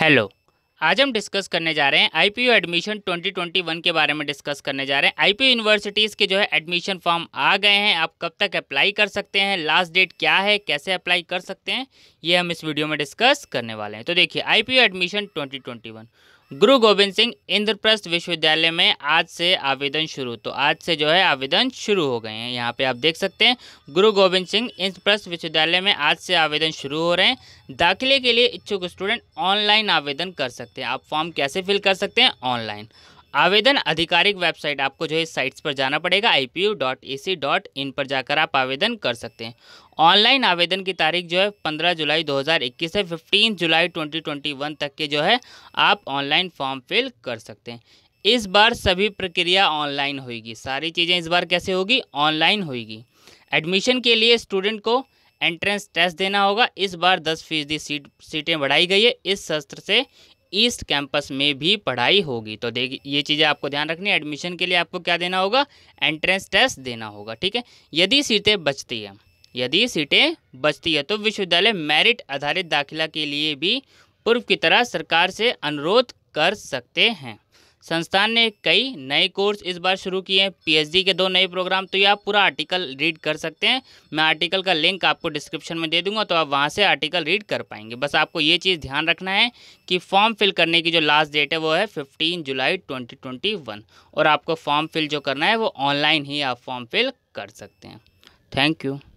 hello आज हम discuss करने जा रहे हैं आईपीयू एडमिशन 2021 के बारे में डिस्कस करने जा रहे हैं आईपीयू यूनिवर्सिटीज़ के जो है एडमिशन फॉर्म आ गए हैं आप कब तक अप्लाई कर सकते हैं लास्ट डेट क्या है कैसे अप्लाई कर सकते हैं ये हम इस वीडियो में डिस्कस करने वाले हैं तो देखिए आईपीयू एडमिशन ट्वेंटी गुरु गोविंद सिंह इंद्रप्रस्थ विश्वविद्यालय में आज से आवेदन शुरू तो आज से जो है आवेदन शुरू हो गए हैं यहाँ पे आप देख सकते हैं गुरु गोविंद सिंह इंद्रप्रस्थ विश्वविद्यालय में आज से आवेदन शुरू हो रहे हैं दाखिले के लिए इच्छुक स्टूडेंट ऑनलाइन आवेदन कर सकते हैं आप फॉर्म कैसे फिल कर सकते हैं ऑनलाइन आवेदन आधिकारिक वेबसाइट आपको जो है साइट्स पर जाना पड़ेगा I P U dot A C dot in पर जाकर आप आवेदन कर सकते हैं ऑनलाइन आवेदन की तारीख जो है 15 जुलाई 2021 से 15 जुलाई 2021 तक के जो है आप ऑनलाइन फॉर्म फिल कर सकते हैं इस बार सभी प्रक्रिया ऑनलाइन होगी सारी चीज़ें इस बार कैसे होगी ऑनलाइन होगी एडमिशन के लिए स्टूडेंट को एंट्रेंस टेस्ट देना होगा इस बार दस फीसदी सीट सीटें बढ़ाई गई है इस सत्र से ईस्ट कैंपस में भी पढ़ाई होगी तो देखिए ये चीज़ें आपको ध्यान रखनी है एडमिशन के लिए आपको क्या देना होगा एंट्रेंस टेस्ट देना होगा ठीक है यदि सीटें बचती है यदि सीटें बचती है तो विश्वविद्यालय मेरिट आधारित दाखिला के लिए भी पूर्व की तरह सरकार से अनुरोध कर सकते हैं संस्थान ने कई नए कोर्स इस बार शुरू किए हैं पीएचडी के दो नए प्रोग्राम तो ये आप पूरा आर्टिकल रीड कर सकते हैं मैं आर्टिकल का लिंक आपको डिस्क्रिप्शन में दे दूंगा तो आप वहाँ से आर्टिकल रीड कर पाएंगे बस आपको ये चीज़ ध्यान रखना है कि फॉर्म फिल करने की जो लास्ट डेट है वो है फिफ्टीन जुलाई ट्वेंटी और आपको फॉर्म फिल जो करना है वो ऑनलाइन ही आप फॉर्म फिल कर सकते हैं थैंक यू